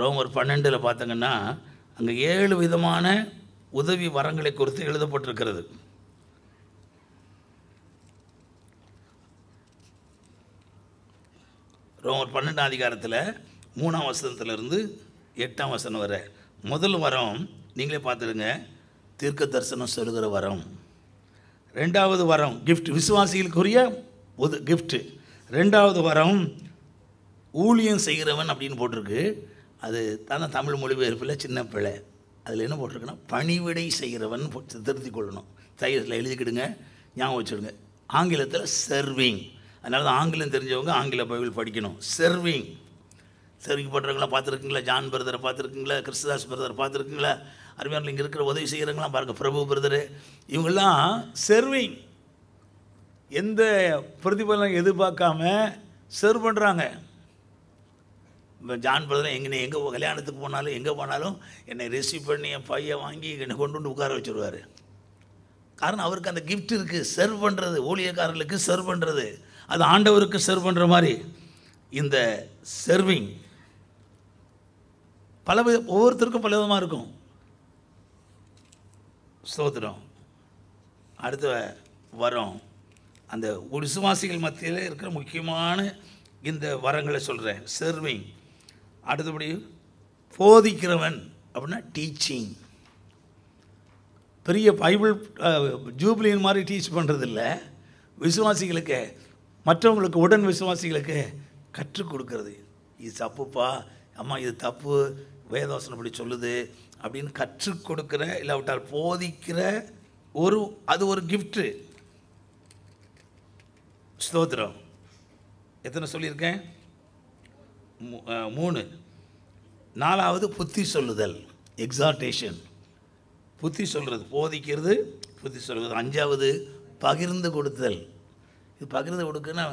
ரோமர் பன்னெண்டில் பார்த்தங்கன்னா அங்கே ஏழு விதமான உதவி வரங்களை குறித்து எழுதப்பட்டிருக்கிறது ரோமர் பன்னெண்டாம் அதிகாரத்தில் மூணாம் வசனத்திலிருந்து எட்டாம் வசனம் வர முதல் வரம் நீங்களே பார்த்துடுங்க தீர்க்க தரிசனம் சொல்கிற வரம் ரெண்டாவது வரம் கிஃப்ட் விசுவாசிகளுக்குரிய உத கிஃப்ட்டு ரெண்டாவது வரம் ஊழியம் செய்கிறவன் அப்படின்னு போட்டிருக்கு அது தான் தமிழ் மொழிபெயர்ப்பில் சின்ன பிள்ளை அதில் என்ன போட்டிருக்குன்னா பணிவிடை செய்கிறவன் திருத்தி கொள்ளணும் தைரத்தில் எழுதிக்கிடுங்க ஞாபகம் வச்சுடுங்க ஆங்கிலத்தில் சர்விங் அதனால தான் ஆங்கிலம் தெரிஞ்சவங்க ஆங்கில பைபிள் படிக்கணும் சர்விங் சர்விங் பண்ணுறவங்களாம் பார்த்துருக்குங்களா ஜான் பிரதரை பார்த்துருக்குங்களா கிறிஸ்துதாஸ் பிரதரை பார்த்துருக்குங்களா அருமையான இங்கே இருக்கிற உதவி செய்கிறவங்களாம் பாருங்கள் பிரபு பிரதரு இவங்கெல்லாம் சர்விங் எந்த பிரதிபலன் எதிர்பார்க்காம சர்வ் பண்ணுறாங்க இப்போ ஜான் பிரதர் எங்கே எங்கே கல்யாணத்துக்கு போனாலும் எங்கே போனாலும் என்னை ரிசீவ் பண்ணி என் பையன் வாங்கி என்னை கொண்டு வந்து உட்கார வச்சுருவார் காரணம் அவருக்கு அந்த கிஃப்ட் இருக்குது சர்வ் பண்ணுறது ஊழியக்காரர்களுக்கு சர்வ் பண்ணுறது அது ஆண்டவருக்கு சர்வ் பண்ணுற மாதிரி இந்த சர்விங் பல வித ஒவ்வொருத்தருக்கும் பல விதமாக இருக்கும் சோத்திரம் அடுத்த வரம் அந்த விசுவாசிகள் மத்தியில் இருக்கிற முக்கியமான இந்த வரங்களை சொல்கிறேன் சர்விங் அடுத்தபடி போதிக்கிறவன் அப்படின்னா டீச்சிங் பெரிய பைபிள் ஜூப்ளியின் மாதிரி டீச் பண்ணுறதில்ல விசுவாசிகளுக்கு மற்றவங்களுக்கு உடன் விசுவாசிகளுக்கு கற்றுக் கொடுக்கறது இது தப்புப்பா அம்மா இது தப்பு வேதோசனம் அப்படி சொல்லுது அப்படின்னு கற்றுக் கொடுக்குற இல்லாவிட்டால் போதிக்கிற ஒரு அது ஒரு கிஃப்ட்டு ஸ்தோத்திரம் எத்தனை சொல்லியிருக்கேன் மூணு நாலாவது புத்தி சொல்லுதல் எக்ஸாட்டேஷன் புத்தி சொல்கிறது போதிக்கிறது புத்தி சொல்கிறது அஞ்சாவது பகிர்ந்து கொடுத்தல் இது பகிர்ந்து கொடுக்குன்னா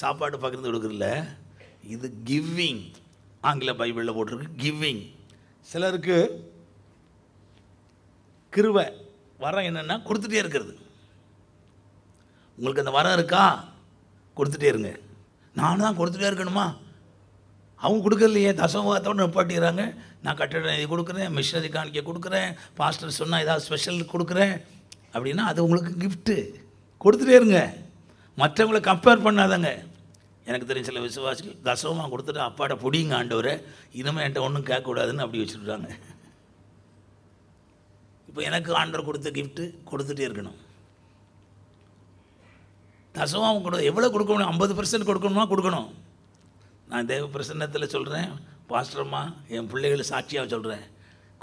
சாப்பாடு பகிர்ந்து கொடுக்குறதில்ல இது கிவ்விங் ஆங்கில பைபிளில் போட்டிருக்கு கிவ்விங் சிலருக்கு கிருவை வரம் என்னென்னா கொடுத்துட்டே இருக்கிறது உங்களுக்கு அந்த வரம் இருக்கா கொடுத்துட்டே இருங்க நானும் தான் கொடுத்துட்டே இருக்கணுமா அவங்க கொடுக்கலையே தசமபாகத்தோடு நிப்பாட்டிக்கிறாங்க நான் கட்டிடம் இது கொடுக்குறேன் மிஷினரி காணிக்க கொடுக்குறேன் பாஸ்டர் சொன்னால் ஏதாவது ஸ்பெஷல் கொடுக்குறேன் அப்படின்னா அது உங்களுக்கு கிஃப்ட்டு கொடுத்துட்டே இருங்க மற்றவங்களை கம்பேர் பண்ணாதங்க எனக்கு தெரிஞ்ச சில விசுவாசிகள் தசவமாக கொடுத்துட்டு அப்பாட்ட பிடிங்க ஆண்டவர் இனிமேல் என்கிட்ட ஒன்றும் கேட்கக்கூடாதுன்னு அப்படி வச்சுருக்காங்க இப்போ எனக்கு ஆண்டர் கொடுத்த கிஃப்ட்டு கொடுத்துட்டே இருக்கணும் தசவம் கூட எவ்வளோ கொடுக்க முடியும் ஐம்பது பர்சன்ட் கொடுக்கணுமா கொடுக்கணும் நான் தேவ பிரசன்னத்தில் சொல்கிறேன் பாஸ்டர்மா என் பிள்ளைகளை சாட்சியாக சொல்கிறேன்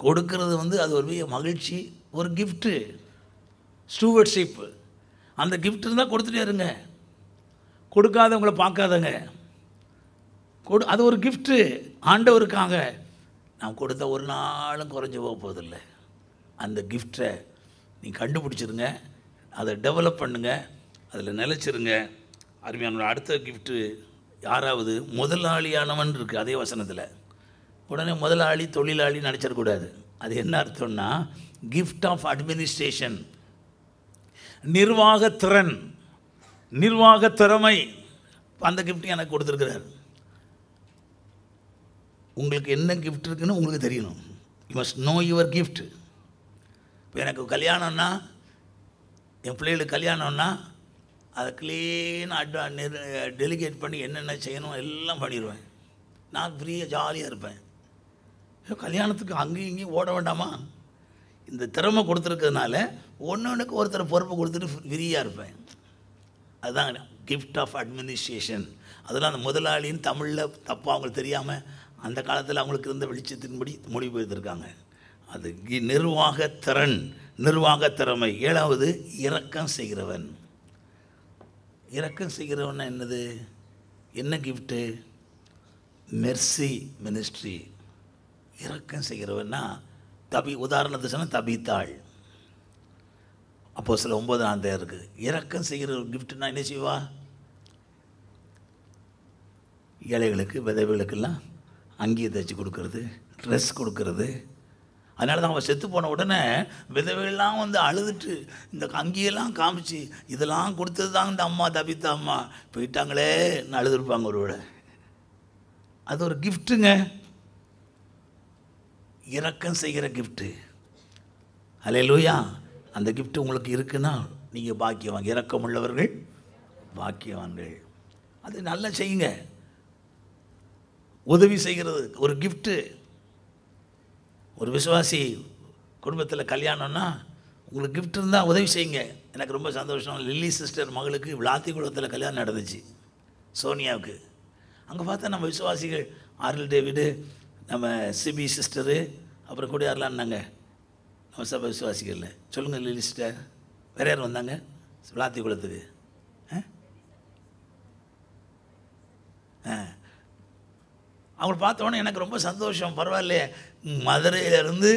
கொடுக்கறது வந்து அது ஒரு பெரிய மகிழ்ச்சி ஒரு கிஃப்ட்டு ஸ்டூவர்ட்ஷிப்பு அந்த கிஃப்ட் இருந்தால் கொடுத்துட்டே இருங்க கொடுக்காதவங்களை பார்க்காதங்க கொடு அது ஒரு கிஃப்ட்டு ஆண்டவருக்காக நான் கொடுத்த ஒரு நாளும் குறைஞ்சி போக போதில்லை அந்த கிஃப்டை நீ கண்டுபிடிச்சிருங்க அதை டெவலப் பண்ணுங்கள் அதில் நிலச்சிருங்க அருமையான அடுத்த கிஃப்ட்டு யாராவது முதலாளியானவன் இருக்குது அதே வசனத்தில் உடனே முதலாளி தொழிலாளி நினச்சிடக்கூடாது அது என்ன அர்த்தம்னா கிஃப்ட் ஆஃப் அட்மினிஸ்ட்ரேஷன் நிர்வாகத்திறன் நிர்வாக திறமை அந்த கிஃப்ட் எனக்கு கொடுத்துருக்கிறார் உங்களுக்கு என்ன கிஃப்ட் இருக்குன்னு உங்களுக்கு தெரியணும் you must know your gift இப்போ எனக்கு கல்யாணம்னா என் பிள்ளைகளுக்கு கல்யாணம்னா அதை க்ளீனாக அட்வா டெலிகேட் பண்ணி என்னென்ன செய்யணும் எல்லாம் பண்ணிடுவேன் நான் ஃப்ரீயாக ஜாலியாக இருப்பேன் கல்யாணத்துக்கு அங்கேயும் இங்கேயும் ஓட வேண்டாமா இந்த திறமை கொடுத்துருக்கிறதுனால ஒன்று ஒன்றுக்கு ஒருத்தர் பொறுப்பு கொடுத்துட்டு ஃப்ரீயாக இருப்பேன் அதுதான் கிஃப்ட் ஆஃப் அட்மினிஸ்ட்ரேஷன் அதெல்லாம் அந்த முதலாளின்னு தமிழில் தப்பாக அவங்களுக்கு தெரியாமல் அந்த காலத்தில் அவங்களுக்கு இருந்த வெளிச்சத்தின்படி முடிவு மொழிபெயர்த்திருக்காங்க அது நிர்வாக திறன் நிர்வாக திறமை ஏழாவது இரக்கம் செய்கிறவன் இறக்கம் செய்கிறவனா என்னது என்ன கிஃப்ட்டு மெர்சி மினிஸ்ட்ரி இறக்கம் செய்கிறவன்னா தபி உதாரணத்தை சொன்னால் தபித்தாள் அப்போ சில ஒம்பது ஆந்தே இருக்குது இறக்கம் செய்கிற ஒரு கிஃப்ட்னா என்ன செய்வா ஏழைகளுக்கு விதவைகளுக்கெல்லாம் அங்கேயே தைச்சி கொடுக்கறது ட்ரெஸ் கொடுக்கறது அதனால தான் அவன் செத்து போன உடனே விதவையெல்லாம் வந்து அழுதுட்டு இந்த கங்கியெல்லாம் காமிச்சு இதெல்லாம் கொடுத்தது தான் இந்த அம்மா தபித்த அம்மா போயிட்டாங்களே அழுதுருப்பாங்க ஒருவேளை அது ஒரு கிஃப்ட்டுங்க இறக்கம் செய்கிற கிஃப்ட்டு அலே லூயா அந்த கிஃப்ட் உங்களுக்கு இருக்குன்னா நீங்கள் பாக்கியவாங்க இறக்கம் உள்ளவர்கள் பாக்கியவான்கள் அது நல்லா செய்யுங்க உதவி செய்கிறது ஒரு கிஃப்ட்டு ஒரு விசுவாசி குடும்பத்தில் கல்யாணம்னா உங்களுக்கு கிஃப்ட் இருந்தால் உதவி செய்யுங்க எனக்கு ரொம்ப சந்தோஷம் லில்லி சிஸ்டர் மகளுக்கு விளாத்தி குடும்பத்தில் கல்யாணம் நடந்துச்சு சோனியாவுக்கு அங்கே பார்த்தா நம்ம விசுவாசிகள் ஆர்எல் டேவிடு நம்ம சிபி சிஸ்டரு அப்புறம் கொடியாரலான்னாங்க நம்ம சபை விசுவாசிகளில் சொல்லுங்கள் லில்லி சிஸ்டர் வேறு யார் வந்தாங்க குளத்துக்கு அவங்க பார்த்தோன்னே எனக்கு ரொம்ப சந்தோஷம் பரவாயில்லையே மதுரையிலேருந்து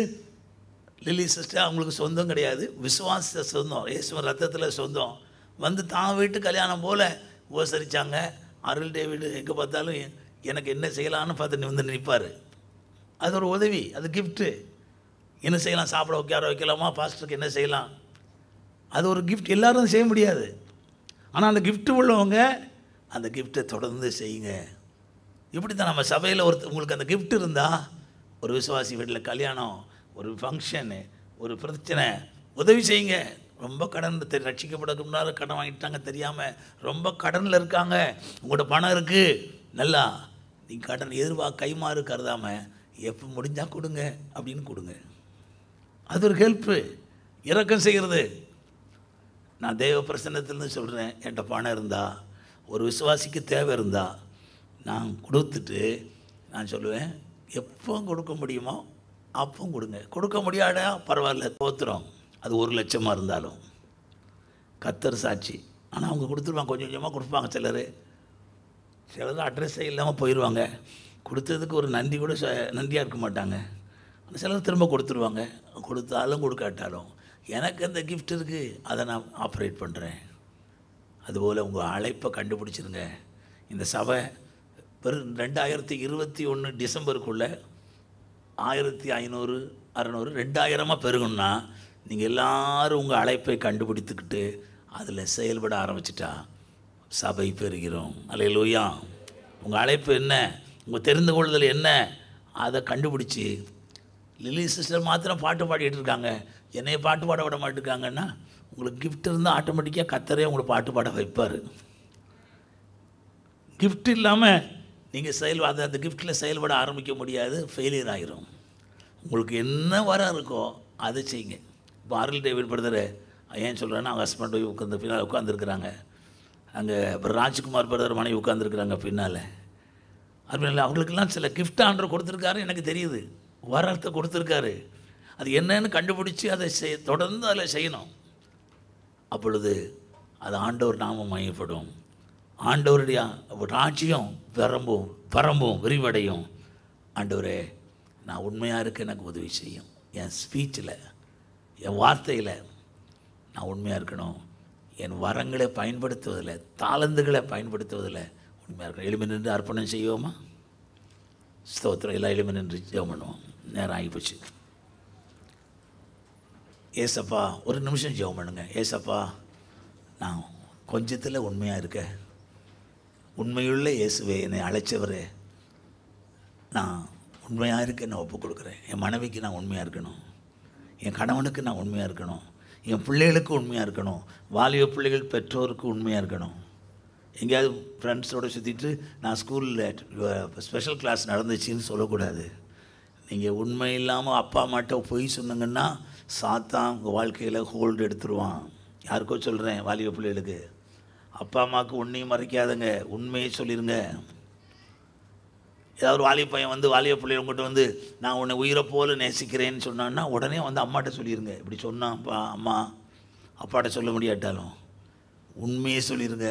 லில்லி சிஸ்டர் அவங்களுக்கு சொந்தம் கிடையாது விசுவாச சொந்தம் இயேசுவன் ரத்தத்தில் சொந்தம் வந்து தான் வீட்டு கல்யாணம் போல் உபசரித்தாங்க அருள் டேவிடு எங்கே பார்த்தாலும் எனக்கு என்ன செய்யலான்னு பார்த்து வந்து நிற்பார் அது ஒரு உதவி அது கிஃப்ட்டு என்ன செய்யலாம் சாப்பிட வைக்கார வைக்கலாமா பாஸ்டருக்கு என்ன செய்யலாம் அது ஒரு கிஃப்ட் எல்லோரும் செய்ய முடியாது ஆனால் அந்த கிஃப்ட்டு உள்ளவங்க அந்த கிஃப்ட்டை தொடர்ந்து செய்யுங்க இப்படி தான் நம்ம சபையில் ஒரு உங்களுக்கு அந்த கிஃப்ட் இருந்தால் ஒரு விசுவாசி வீட்டில் கல்யாணம் ஒரு ஃபங்க்ஷனு ஒரு பிரச்சனை உதவி செய்யுங்க ரொம்ப கடன் தெரி ரட்சிக்கப்படக்கூடாது முன்னால் கடன் வாங்கிட்டாங்க தெரியாமல் ரொம்ப கடனில் இருக்காங்க உங்களோட பணம் இருக்குது நல்லா நீ கடன் எதிர்வா கைமாறு கருதாமல் எப்போ முடிஞ்சால் கொடுங்க அப்படின்னு கொடுங்க அது ஒரு ஹெல்ப்பு இறக்கம் செய்கிறது நான் தேவ பிரசன்னத்துலேருந்து சொல்கிறேன் என்கிட்ட பணம் இருந்தால் ஒரு விசுவாசிக்கு தேவை இருந்தால் நான் கொடுத்துட்டு நான் சொல்லுவேன் எப்போ கொடுக்க முடியுமோ அப்போ கொடுங்க கொடுக்க முடியாடா பரவாயில்ல தோத்துறோம் அது ஒரு லட்சமாக இருந்தாலும் கத்தர் சாட்சி ஆனால் அவங்க கொடுத்துருவாங்க கொஞ்சம் கொஞ்சமாக கொடுப்பாங்க சிலர் சிலர் அட்ரஸே இல்லாமல் போயிடுவாங்க கொடுத்ததுக்கு ஒரு நன்றி கூட நன்றியாக இருக்க மாட்டாங்க சிலர் திரும்ப கொடுத்துருவாங்க கொடுத்தாலும் கொடுக்காட்டாலும் எனக்கு அந்த கிஃப்ட் இருக்குது அதை நான் ஆப்ரேட் பண்ணுறேன் அதுபோல் உங்கள் அழைப்பை கண்டுபிடிச்சிருங்க இந்த சபை பெரு ரெண்டாயிரத்தி இருபத்தி ஒன்று டிசம்பருக்குள்ளே ஆயிரத்தி ஐநூறு அறநூறு ரெண்டாயிரமாக பெருகணும்னா நீங்கள் எல்லோரும் உங்கள் அழைப்பை கண்டுபிடித்துக்கிட்டு அதில் செயல்பட ஆரம்பிச்சிட்டா சபை பெறுகிறோம் அலே லூயா உங்கள் அழைப்பு என்ன உங்கள் தெரிந்து கொள்ளுதல் என்ன அதை கண்டுபிடிச்சி லில்லி சிஸ்டர் மாத்திரம் பாட்டு பாடிக்கிட்டு இருக்காங்க என்னைய பாட்டு பாட விட மாட்டேங்காங்கன்னா உங்களுக்கு கிஃப்ட் இருந்தால் ஆட்டோமேட்டிக்காக கத்தரே உங்களை பாட்டு பாட வைப்பார் கிஃப்ட் இல்லாமல் நீங்கள் செயல் அந்த கிஃப்ட்டில் செயல்பட ஆரம்பிக்க முடியாது ஃபெயிலியர் ஆகிரும் உங்களுக்கு என்ன வரம் இருக்கோ அதை செய்யுங்க இப்போ அருள் டேவிட் பிரதர் ஏன் சொல்கிறேன்னா அவங்க ஹஸ்பண்ட் உட்காந்து பின்னால் உட்காந்துருக்குறாங்க அங்கே அப்புறம் ராஜ்குமார் பிரதர் மனைவி உட்காந்துருக்குறாங்க பின்னால் அப்படின்னு அவங்களுக்கெல்லாம் சில கிஃப்ட் ஆண்டர் கொடுத்துருக்காரு எனக்கு தெரியுது வரத்தை கொடுத்துருக்காரு அது என்னன்னு கண்டுபிடிச்சி அதை செய் தொடர்ந்து அதில் செய்யணும் அப்பொழுது அது ஆண்டவர் நாமம் மையப்படும் ஆண்டவருடைய ராஜ்யம் விரம்பும் வரம்பும் விரிவடையும் ஆண்டவரே நான் உண்மையாக இருக்க எனக்கு உதவி செய்யும் என் ஸ்பீச்சில் என் வார்த்தையில் நான் உண்மையாக இருக்கணும் என் வரங்களை பயன்படுத்துவதில் தாளந்துகளை பயன்படுத்துவதில் உண்மையாக இருக்கணும் எளிமை நின்று அர்ப்பணம் செய்வோமா ஸ்தோத்திரம் எல்லாம் எளிமை நின்று ஜெபம் பண்ணுவோம் நேரம் ஆகிப்போச்சு ஏசப்பா ஒரு நிமிஷம் ஜெபம் பண்ணுங்க ஏசப்பா நான் கொஞ்சத்தில் உண்மையாக இருக்கேன் உண்மையுள்ள இயேசுவே என்னை அழைச்சவர் நான் உண்மையாக இருக்க என்னை ஒப்புக் கொடுக்குறேன் என் மனைவிக்கு நான் உண்மையாக இருக்கணும் என் கணவனுக்கு நான் உண்மையாக இருக்கணும் என் பிள்ளைகளுக்கு உண்மையாக இருக்கணும் வாலிப பிள்ளைகள் பெற்றோருக்கு உண்மையாக இருக்கணும் எங்கேயாவது ஃப்ரெண்ட்ஸோடு சுற்றிட்டு நான் ஸ்கூலில் ஸ்பெஷல் கிளாஸ் நடந்துச்சுன்னு சொல்லக்கூடாது நீங்கள் உண்மை இல்லாமல் அப்பா அம்மாட்ட பொய் சொன்னீங்கன்னா சாத்தான் உங்கள் வாழ்க்கையில் ஹோல்டு எடுத்துருவான் யாருக்கோ சொல்கிறேன் வாலிப பிள்ளைகளுக்கு அப்பா அம்மாவுக்கு ஒன்றையும் மறைக்காதுங்க உண்மையை சொல்லிடுங்க ஏதாவது ஒரு வாலிய பையன் வந்து வாலிய பிள்ளை உங்கள்கிட்ட வந்து நான் உன்னை உயிரை போல் நேசிக்கிறேன்னு சொன்னான்னா உடனே வந்து அம்மாட்ட சொல்லிடுங்க இப்படி சொன்னான்ப்பா அம்மா அப்பாட்ட சொல்ல முடியாட்டாலும் உண்மையே சொல்லிடுங்க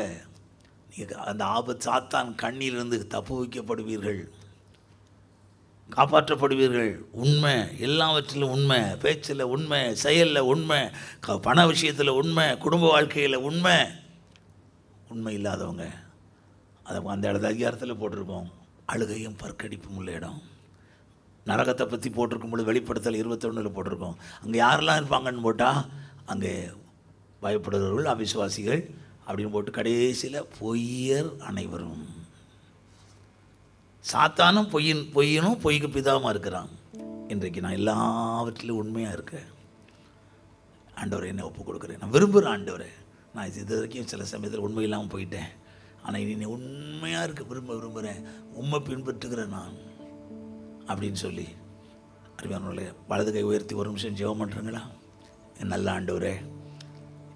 நீங்கள் அந்த ஆபத் சாத்தான் கண்ணிலிருந்து தப்பு வைக்கப்படுவீர்கள் காப்பாற்றப்படுவீர்கள் உண்மை எல்லாவற்றிலும் உண்மை பேச்சில் உண்மை செயலில் உண்மை பண விஷயத்தில் உண்மை குடும்ப வாழ்க்கையில் உண்மை உண்மை இல்லாதவங்க அதை அந்த இடத்த அதிகாரத்தில் போட்டிருப்போம் அழுகையும் பற்கடிப்பும் உள்ள இடம் நரகத்தை பற்றி பொழுது வெளிப்படுத்தல் இருபத்தொன்னில் போட்டிருக்கோம் அங்கே யாரெல்லாம் இருப்பாங்கன்னு போட்டால் அங்கே பயப்படுகிறவர்கள் அவிசுவாசிகள் அப்படின்னு போட்டு கடைசியில் பொய்யர் அனைவரும் சாத்தானும் பொய்யின் பொய்யனும் பொய்க்கு பிதாமாக இருக்கிறான் இன்றைக்கு நான் எல்லாவற்றிலும் உண்மையாக இருக்கேன் ஆண்டவரை என்ன ஒப்பு கொடுக்குறேன் நான் விரும்புகிறேன் ஆண்டவரை நான் இது வரைக்கும் சில சமயத்தில் உண்மை இல்லாமல் போயிட்டேன் ஆனால் இனி நீ உண்மையாக இருக்க விரும்ப விரும்புகிறேன் உண்மை பின்பற்றுகிறேன் நான் அப்படின்னு சொல்லி அருமையானவர்களே வலது கை உயர்த்தி ஒரு நிமிஷம் ஜெபம் பண்ணுறீங்களா என் நல்ல ஆண்டவரே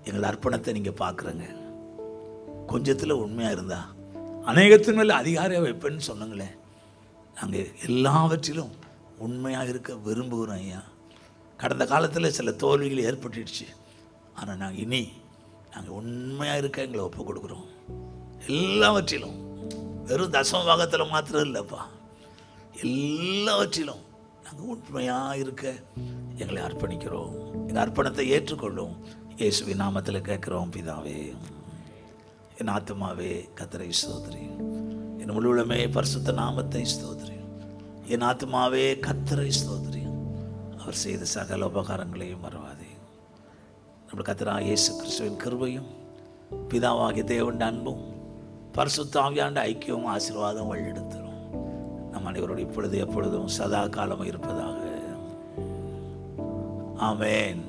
எங்கள் அர்ப்பணத்தை நீங்கள் பார்க்குறேங்க கொஞ்சத்தில் உண்மையாக இருந்தா அநேகத்தின் மேலே அதிகாரியாக வைப்பேன்னு சொன்னங்களேன் நாங்கள் எல்லாவற்றிலும் உண்மையாக இருக்க விரும்புகிறோம் ஐயா கடந்த காலத்தில் சில தோல்விகள் ஏற்பட்டுடுச்சு ஆனால் நான் இனி நாங்கள் உண்மையாக இருக்க எங்களை ஒப்பு கொடுக்குறோம் எல்லாவற்றிலும் வெறும் தசம பாகத்தில் மாத்திரம் இல்லைப்பா எல்லாவற்றிலும் நாங்கள் உண்மையாக இருக்க எங்களை அர்ப்பணிக்கிறோம் இந்த அர்ப்பணத்தை ஏற்றுக்கொள்ளும் இயேசுவி நாமத்தில் கேட்குறோம் பிதாவே என் ஆத்மாவே கத்தரை ஸ்தோத்ரி என் முழுவதுமே பரிசுத்த நாமத்தை ஸ்தோத்ரி என் ஆத்மாவே கத்தரை ஸ்தோத்ரி அவர் செய்த சகல உபகாரங்களையும் மறவார் நம்ம கத்திரா இயேசு கிறிஸ்துவின் கிருபையும் பிதாவாகிய தேவண்ட அன்பும் பரிசுத்தாவியாண்ட ஐக்கியமும் ஆசீர்வாதம் வழிநடத்துகிறோம் நம் அனைவரோடு இப்பொழுது எப்பொழுதும் சதா காலம் இருப்பதாக ஆமேன்